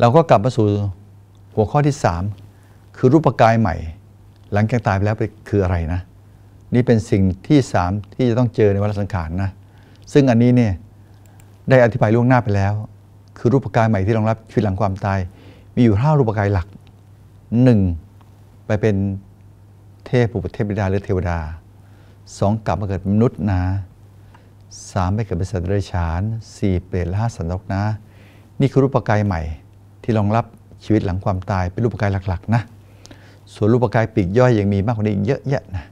เราก็กลับมาสู่หัวข้อที่ 3 คือรูปกายใหม่หลังจากตายไปแล้วคืออะไรนะ นี่เป็นสิ่งที่ 3 ที่จะต้องเจอในวันสังขารนะซึ่งอันนี้เนี่ยได้อธิบายล่วงหน้าไปแล้ว คือรูปกายใหม่ที่รองรับชีวิตหลังความตาย มีอยู่ห้ารูปกายหลัก 1. ไปเป็นเทพปุรเทพบิดาหรือเทวดา 2. กลับมาเกิดมนุษย์นะสามไปเกิดเป็นสัตว์เดรัจฉานสี่เปรตและห้าสันนกนะนี่คือรูปกายใหม่ที่รองรับชีวิตหลังความตายเป็นรูปกายหลักๆนะส่วนรูปกายปีกย่อยยังมีมากกว่านี้เยอะแยะนะ